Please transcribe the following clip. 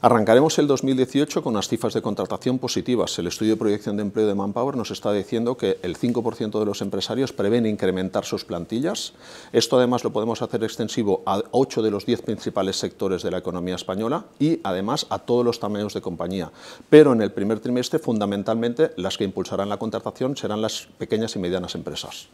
Arrancaremos el 2018 con unas cifras de contratación positivas. El estudio de proyección de empleo de Manpower nos está diciendo que el 5% de los empresarios prevén incrementar sus plantillas. Esto además lo podemos hacer extensivo a 8 de los 10 principales sectores de la economía española y además a todos los tamaños de compañía. Pero en el primer trimestre fundamentalmente las que impulsarán la contratación serán las pequeñas y medianas empresas.